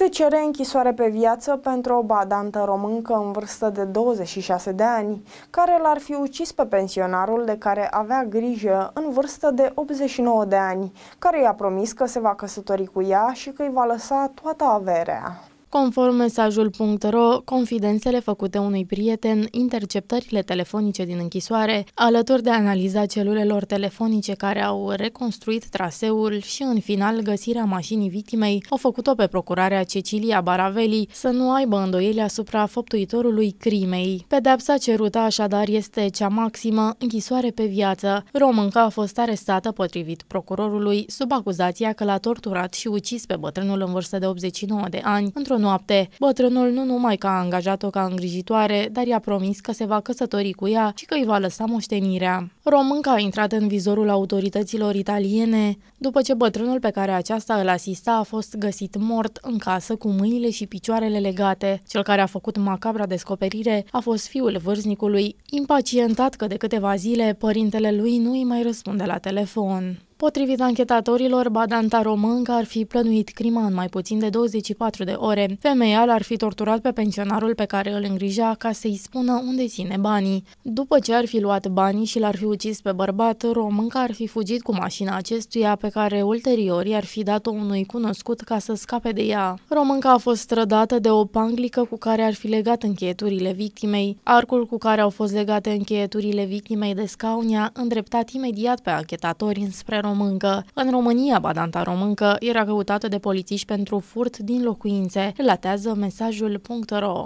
Se cere închisoare pe viață pentru o badantă româncă în vârstă de 26 de ani, care l-ar fi ucis pe pensionarul de care avea grijă în vârstă de 89 de ani, care i-a promis că se va căsători cu ea și că îi va lăsa toată averea. Conform mesajul.ro, confidențele făcute unui prieten, interceptările telefonice din închisoare, alături de analiza celulelor telefonice care au reconstruit traseul și, în final, găsirea mașinii victimei, au făcut-o pe procurarea Cecilia Baraveli să nu aibă îndoieli asupra făptuitorului crimei. Pedepsa cerută așadar este cea maximă, închisoare pe viață. Românca a fost arestată potrivit procurorului sub acuzația că l-a torturat și ucis pe bătrânul în vârstă de 89 de ani într-o noapte. Bătrânul nu numai că a angajat-o ca îngrijitoare, dar i-a promis că se va căsători cu ea și că îi va lăsa moștenirea. Românca a intrat în vizorul autorităților italiene după ce bătrânul pe care aceasta îl asista a fost găsit mort în casă cu mâinile și picioarele legate. Cel care a făcut macabra descoperire a fost fiul vârznicului, impacientat că de câteva zile părintele lui nu îi mai răspunde la telefon. Potrivit anchetatorilor, Badanta Românca ar fi plănuit crima în mai puțin de 24 de ore. Femeia l-ar fi torturat pe pensionarul pe care îl îngrija ca să-i spună unde ține banii. După ce ar fi luat banii și l-ar fi ucis pe bărbat, Românca ar fi fugit cu mașina acestuia pe care ulterior i-ar fi dat-o unui cunoscut ca să scape de ea. Românca a fost strădată de o panglică cu care ar fi legat încheieturile victimei. Arcul cu care au fost legate încheieturile victimei de scaunea îndreptat imediat pe anchetatori înspre Românca româncă. În România, badanta româncă era căutată de polițiști pentru furt din locuințe, relatează mesajul.ro.